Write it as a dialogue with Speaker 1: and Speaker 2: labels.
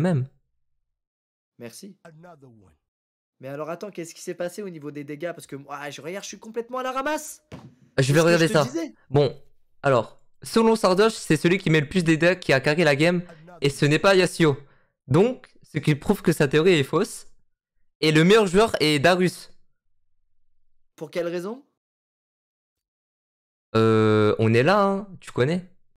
Speaker 1: même.
Speaker 2: Merci. Mais alors attends, qu'est-ce qui s'est passé au niveau des dégâts Parce que moi, ah, je regarde, je suis complètement à la ramasse. Ah, je vais regarder ça.
Speaker 3: Bon, alors, selon Sardoche, c'est celui qui met le plus de dégâts qui a carré la game, et ce n'est pas Yasuo. Donc, ce qui prouve que sa théorie est fausse. Et le meilleur joueur est Darus.
Speaker 4: Pour quelle raison
Speaker 5: Euh, on est là, hein, tu connais.